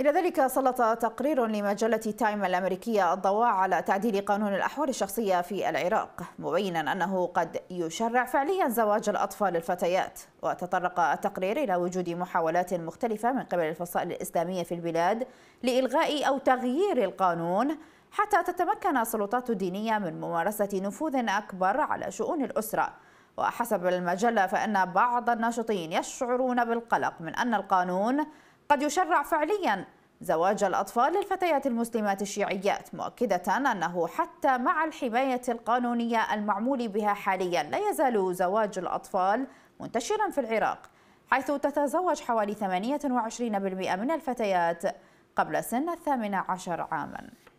إلى ذلك سلط تقرير لمجلة تايم الأمريكية الضوء على تعديل قانون الأحوال الشخصية في العراق مبينا أنه قد يشرع فعليا زواج الأطفال الفتيات وتطرق التقرير إلى وجود محاولات مختلفة من قبل الفصائل الإسلامية في البلاد لإلغاء أو تغيير القانون حتى تتمكن السلطات الدينية من ممارسة نفوذ أكبر على شؤون الأسرة وحسب المجلة فإن بعض الناشطين يشعرون بالقلق من أن القانون قد يشرع فعليا زواج الأطفال للفتيات المسلمات الشيعيات مؤكدة أنه حتى مع الحماية القانونية المعمول بها حاليا لا يزال زواج الأطفال منتشرا في العراق حيث تتزوج حوالي 28% من الفتيات قبل سن الثامنة عشر عاماً